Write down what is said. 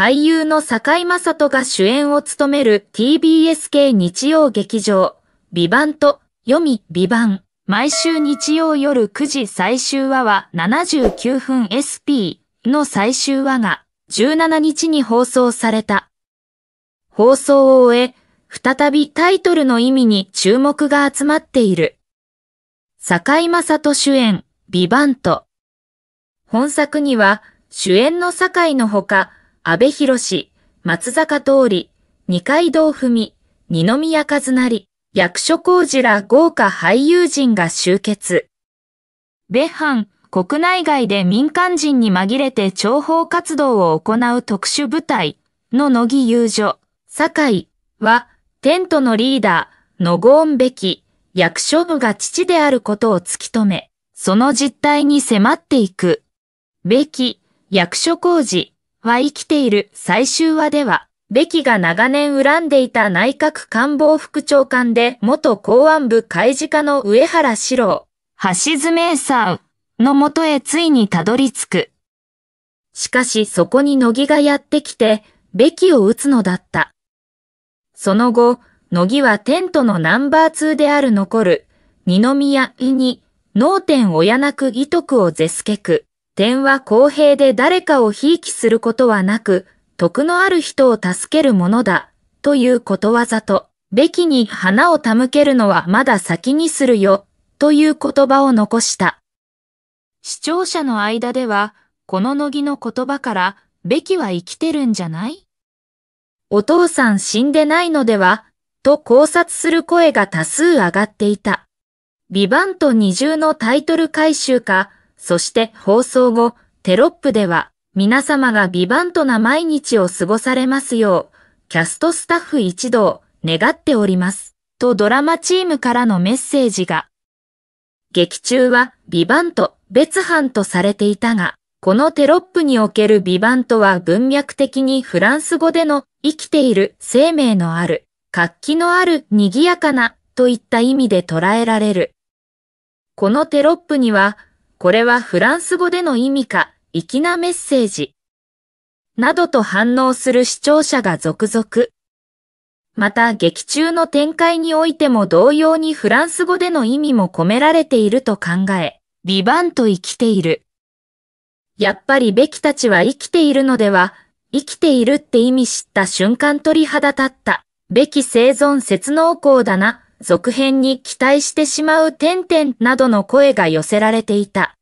俳優の堺雅人が主演を務める TBS 系日曜劇場、ビバンと、読み、ビバン。毎週日曜夜9時最終話は79分 SP の最終話が17日に放送された。放送を終え、再びタイトルの意味に注目が集まっている。堺雅人主演、ビバント。本作には、主演の堺のほか、安倍博士、松坂通り、二階堂文、二宮和成、役所工事ら豪華俳優陣が集結。米藩、国内外で民間人に紛れて諜報活動を行う特殊部隊の乃木遊女、酒井は、テントのリーダー、野ゴンべき、役所部が父であることを突き止め、その実態に迫っていく。べき、役所工事、は生きている最終話では、ベキが長年恨んでいた内閣官房副長官で元公安部開事課の上原史郎、橋爪さんのもとへついにたどり着く。しかしそこに乃木がやってきて、ベキを撃つのだった。その後、乃木はテントのナンバー2である残る、二宮に、脳天親なく義徳をすけく。点は公平で誰かをひいきすることはなく、徳のある人を助けるものだ、ということわざと、べきに花を手向けるのはまだ先にするよ、という言葉を残した。視聴者の間では、この乃木の言葉から、べきは生きてるんじゃないお父さん死んでないのでは、と考察する声が多数上がっていた。ビバント二重のタイトル回収か、そして放送後、テロップでは、皆様がビバントな毎日を過ごされますよう、キャストスタッフ一同、願っております。とドラマチームからのメッセージが。劇中は、ビバント、別班とされていたが、このテロップにおけるビバントは文脈的にフランス語での生きている生命のある、活気のある賑やかなといった意味で捉えられる。このテロップにはこれはフランス語での意味か、粋なメッセージ。などと反応する視聴者が続々。また劇中の展開においても同様にフランス語での意味も込められていると考え、ビバンと生きている。やっぱりべきたちは生きているのでは、生きているって意味知った瞬間鳥肌立った、べき生存説濃厚だな。続編に期待してしまう点々などの声が寄せられていた。